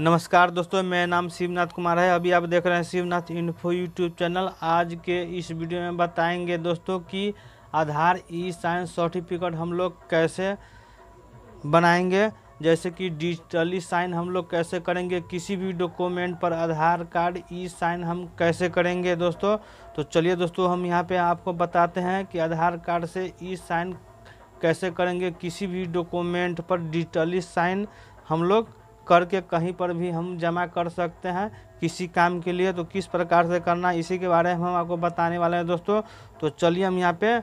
नमस्कार दोस्तों मेरा नाम शिवनाथ कुमार है अभी आप देख रहे हैं शिवनाथ इन्फो यूट्यूब चैनल आज के इस वीडियो में बताएंगे दोस्तों कि आधार ई साइन सर्टिफिकेट हम लोग कैसे बनाएंगे जैसे कि डिजिटली साइन हम लोग कैसे करेंगे किसी भी डॉक्यूमेंट पर आधार कार्ड ई साइन हम कैसे करेंगे दोस्तों तो चलिए दोस्तों हम यहाँ पर आपको बताते हैं कि आधार कार्ड से ई साइन कैसे करेंगे किसी भी डॉक्यूमेंट पर डिजिटली साइन हम लोग करके कहीं पर भी हम जमा कर सकते हैं किसी काम के लिए तो किस प्रकार से करना इसी के बारे में हम आपको बताने वाले हैं दोस्तों तो चलिए हम यहाँ पे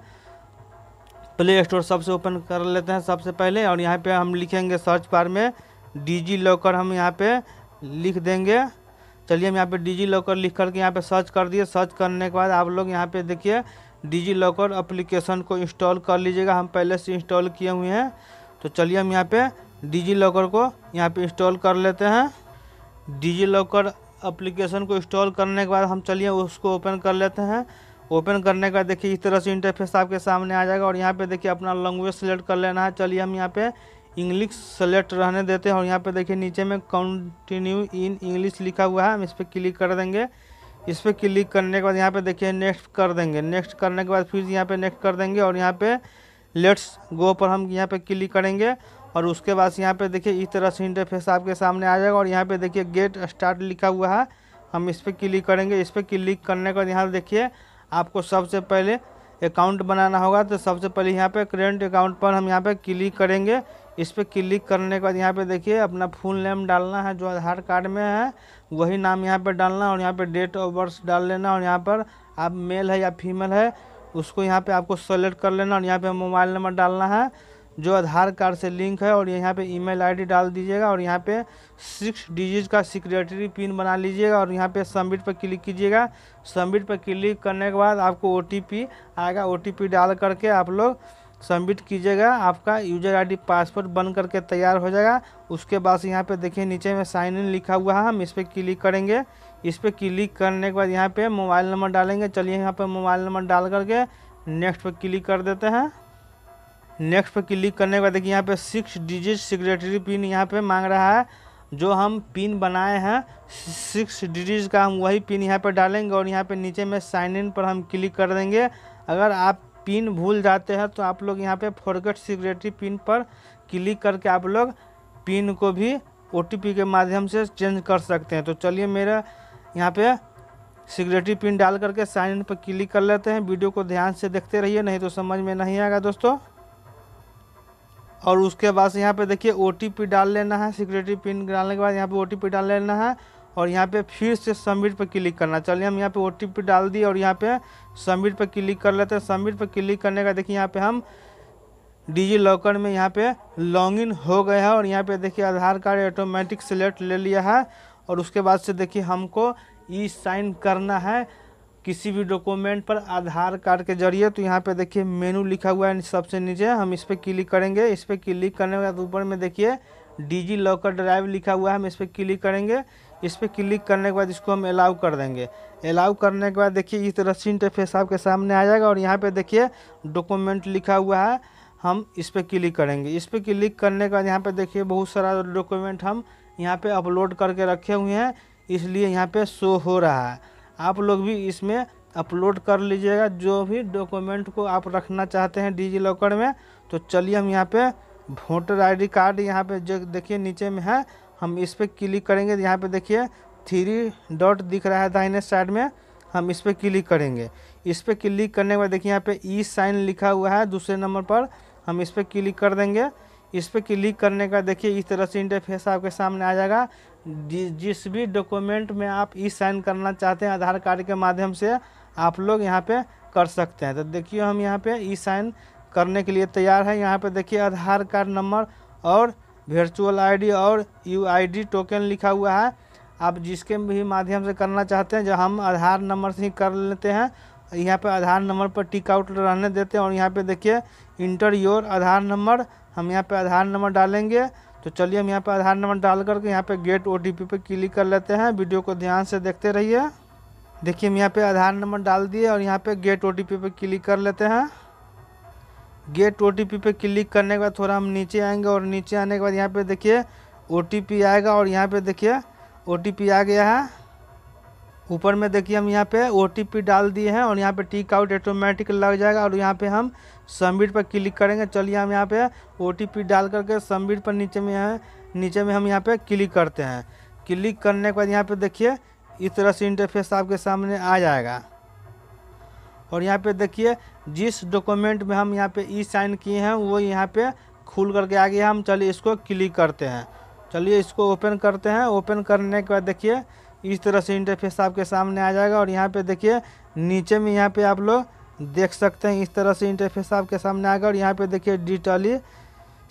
प्ले स्टोर सबसे ओपन कर लेते हैं सबसे पहले और यहाँ पे हम लिखेंगे सर्च बार में डिजी लॉकर हम यहाँ पे लिख देंगे चलिए हम यहाँ पे डिजी लॉकर लिख करके यहाँ पे सर्च कर दिए सर्च करने के बाद आप लोग यहाँ पे देखिए डिजी लॉकर अप्लीकेशन को इंस्टॉल कर लीजिएगा हम पहले से इंस्टॉल किए हुए हैं तो चलिए हम यहाँ पर डिजी लॉकर को यहाँ पे इंस्टॉल कर लेते हैं डिजी लॉकर अप्लीकेशन को इंस्टॉल करने के बाद हम चलिए उसको ओपन कर लेते हैं ओपन करने के बाद देखिए इस तरह से इंटरफेस आपके सामने आ जाएगा और यहाँ पे देखिए अपना लैंग्वेज सेलेक्ट कर लेना है चलिए हम यहाँ पे इंग्लिश सेलेक्ट रहने देते हैं और यहाँ पे देखिए नीचे में कंटिन्यू इन इंग्लिश लिखा हुआ है हम इस पर क्लिक कर देंगे इस पर क्लिक करने के बाद यहाँ पे देखिए नेक्स्ट कर देंगे नेक्स्ट करने के बाद फिर यहाँ पर नेक्स्ट कर देंगे और यहाँ पर लेट्स गो पर हम यहाँ पर क्लिक करेंगे और उसके बाद यहाँ पे देखिए इस तरह से इंटरफेस आपके सामने आ जाएगा और यहाँ पे देखिए गेट स्टार्ट लिखा हुआ है हम इस पर क्लिक करेंगे इस पर क्लिक करने के बाद यहाँ देखिए आपको सबसे पहले अकाउंट बनाना होगा तो सबसे पहले यहाँ पे करेंट अकाउंट पर हम यहाँ पे क्लिक करेंगे इस पर क्लिक करने के बाद यहाँ पे देखिए अपना फुल नेम डालना है जो आधार कार्ड में है वही नाम यहाँ पे डालना और यहाँ पे डेट ऑफ बर्थ डाल लेना और यहाँ पर आप मेल है या फीमेल है उसको यहाँ पे आपको सेलेक्ट कर लेना और यहाँ पे मोबाइल नंबर डालना है जो आधार कार्ड से लिंक है और यहाँ पे ईमेल आईडी डाल दीजिएगा और यहाँ पे सिक्स डिजिट का सिक्योरिटी पिन बना लीजिएगा और यहाँ पे सबमिट पर क्लिक कीजिएगा सबमिट पर क्लिक करने के बाद आपको ओ आएगा ओ डाल करके आप लोग सबमिट कीजिएगा आपका यूजर आईडी पासवर्ड बन करके तैयार हो जाएगा उसके बाद से यहाँ पर देखिए नीचे में साइन इन लिखा हुआ है हम इस पर क्लिक करेंगे इस पर क्लिक करने के बाद यहाँ पर मोबाइल नंबर डालेंगे चलिए यहाँ पर मोबाइल नंबर डाल करके नेक्स्ट पर क्लिक कर देते हैं नेक्स्ट पर क्लिक करने के बाद देखिए यहाँ पे सिक्स डिजिट सिक्रेटरी पिन यहाँ पे मांग रहा है जो हम पिन बनाए हैं सिक्स डिजिट का हम वही पिन यहाँ पर डालेंगे और यहाँ पे नीचे में साइन इन पर हम क्लिक कर देंगे अगर आप पिन भूल जाते हैं तो आप लोग यहाँ पे फॉरगेट सिक्रेटरी पिन पर क्लिक करके आप लोग पिन को भी ओ के माध्यम से चेंज कर सकते हैं तो चलिए मेरा यहाँ पर सिक्रेटरी पिन डाल करके साइन इन पर क्लिक कर लेते हैं वीडियो को ध्यान से देखते रहिए नहीं तो समझ में नहीं आएगा दोस्तों और उसके बाद से यहाँ पे देखिए ओ डाल लेना है सिक्योरिटी पिन डालने के बाद यहाँ पे ओ डाल लेना है और यहाँ पे फिर से सबमिट पर क्लिक करना चलिए हम यहाँ पे ओ डाल दिए और यहाँ पे सबमिट पर क्लिक कर लेते हैं सबमिट पर क्लिक करने का देखिए यहाँ पे हम डिजी लॉकर में यहाँ पे लॉगिन हो गए हैं और यहाँ पे देखिए आधार कार्ड ऑटोमेटिक सेलेक्ट ले लिया है और उसके बाद से देखिए हमको ई साइन करना है किसी भी डॉक्यूमेंट पर आधार कार्ड के जरिए तो यहाँ पे देखिए मेनू लिखा हुआ है सबसे नीचे हम इस पर क्लिक करेंगे इस पर क्लिक करने के बाद ऊपर में देखिए डिजी लॉकर ड्राइव लिखा हुआ है हम इस पर क्लिक करेंगे इस पर क्लिक करने के बाद इसको हम अलाउ कर देंगे अलाउ करने के बाद देखिए इस तरह से इंटरफेस आपके सामने आ जाएगा और यहाँ पर देखिए डॉक्यूमेंट लिखा हुआ है हम इस पर क्लिक करेंगे इस पर क्लिक करने के बाद यहाँ पर देखिए बहुत सारा डॉक्यूमेंट हम यहाँ पर अपलोड करके रखे हुए हैं इसलिए यहाँ पर शो हो रहा है आप लोग भी इसमें अपलोड कर लीजिएगा जो भी डॉक्यूमेंट को आप रखना चाहते हैं डिजी लॉकर में तो चलिए हम यहाँ पे वोटर आईडी कार्ड यहाँ पे जो देखिए नीचे में है हम इस पर क्लिक करेंगे यहाँ पे देखिए थ्री डॉट दिख रहा है दाहिने साइड में हम इस पर क्लिक करेंगे इस पर क्लिक करने के बाद देखिए यहाँ पे ई साइन लिखा हुआ है दूसरे नंबर पर हम इस पर क्लिक कर देंगे इस पर क्लिक करने का देखिए इस तरह से इंटरफेस आपके सामने आ जाएगा जिस भी डॉक्यूमेंट में आप ई साइन करना चाहते हैं आधार कार्ड के माध्यम से आप लोग यहाँ पे कर सकते हैं तो देखिए हम यहाँ पे ई साइन करने के लिए तैयार है यहाँ पे देखिए आधार कार्ड नंबर और वर्चुअल आईडी और यूआईडी टोकन लिखा हुआ है आप जिसके भी माध्यम से करना चाहते हैं जो हम आधार नंबर से ही कर लेते हैं यहाँ पे आधार नंबर पर टिक आउट रहने देते हैं और यहाँ पे देखिए इंटर योर आधार नंबर हम यहाँ पे आधार नंबर डालेंगे तो चलिए हम यहाँ पे आधार नंबर डाल करके यहाँ पे गेट ओ टी पे क्लिक कर लेते हैं वीडियो को ध्यान से देखते रहिए देखिए हम यहाँ पे आधार नंबर डाल दिए और यहाँ पे गेट ओ टी पे क्लिक कर लेते हैं गेट ओ टी पे क्लिक करने के बाद थोड़ा हम नीचे आएंगे और नीचे आने के बाद यहाँ पे देखिए ओ आएगा और यहाँ पे देखिए ओ आ गया है ऊपर में देखिए हम यहाँ पे ओ डाल दिए हैं और यहाँ पे टिक आउट ऑटोमेटिक लग जाएगा और यहाँ पे हम सबमिट पर क्लिक करेंगे चलिए हम यहाँ पे ओ डाल करके सबमिट पर नीचे में है नीचे में हम यहाँ पे क्लिक करते हैं क्लिक करने के बाद यहाँ पे देखिए इस तरह से इंटरफेस आपके सामने आ जाएगा और यहाँ पे देखिए जिस डॉक्यूमेंट में हम यहाँ पर ई साइन किए हैं वो यहाँ पर खुल करके आ गया हम चलिए इसको क्लिक करते हैं चलिए इसको ओपन करते हैं ओपन करने के बाद देखिए इस तरह से इंटरफेस आपके सामने आ जाएगा और यहाँ पे देखिए नीचे में यहाँ पे आप लोग देख सकते हैं इस तरह से इंटरफेस आपके सामने आएगा और यहाँ पे देखिए डिजिटली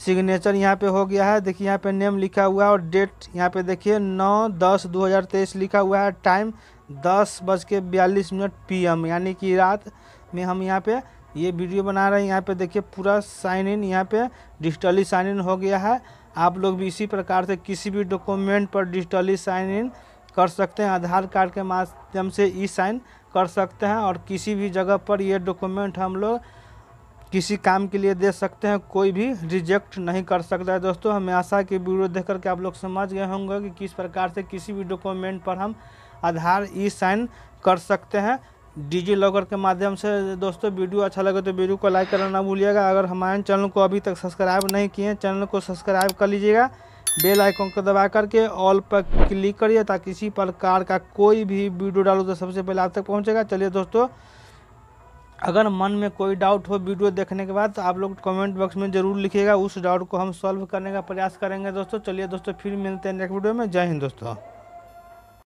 सिग्नेचर यहाँ पे हो गया है देखिए यहाँ पे नेम लिखा हुआ है और डेट यहाँ पे देखिए नौ दस दो हज़ार तेईस लिखा हुआ है टाइम दस बज के बयालीस मिनट पी एम यानी कि रात में हम यहाँ पे ये वीडियो बना रहे हैं यहाँ पे देखिए पूरा साइन इन यहाँ पे डिजिटली साइन इन हो गया है आप लोग भी इसी प्रकार से किसी भी डॉक्यूमेंट पर डिजिटली साइन इन कर सकते हैं आधार कार्ड के माध्यम से ई साइन कर सकते हैं और किसी भी जगह पर ये डॉक्यूमेंट हम लोग किसी काम के लिए दे सकते हैं कोई भी रिजेक्ट नहीं कर सकता है दोस्तों हमें आशा कि वीडियो देख करके आप लोग समझ गए होंगे कि किस प्रकार से किसी भी डॉक्यूमेंट पर हम आधार ई साइन कर सकते हैं डिजी लॉकर के माध्यम से दोस्तों वीडियो अच्छा लगे तो वीडियो को लाइक करना ना भूलिएगा अगर हमारे चैनल को अभी तक सब्सक्राइब नहीं किए चैनल को सब्सक्राइब कर लीजिएगा बेल आइकॉन को दबा करके ऑल पर क्लिक करिए ताकि किसी प्रकार का कोई भी वीडियो डालो तो सबसे पहले आप तक पहुँचेगा चलिए दोस्तों अगर मन में कोई डाउट हो वीडियो देखने के बाद तो आप लोग कमेंट बॉक्स में ज़रूर लिखिएगा उस डाउट को हम सॉल्व करने का प्रयास करेंगे दोस्तों चलिए दोस्तों फिर मिलते हैं नेक्स्ट वीडियो में जय हिंद दोस्तों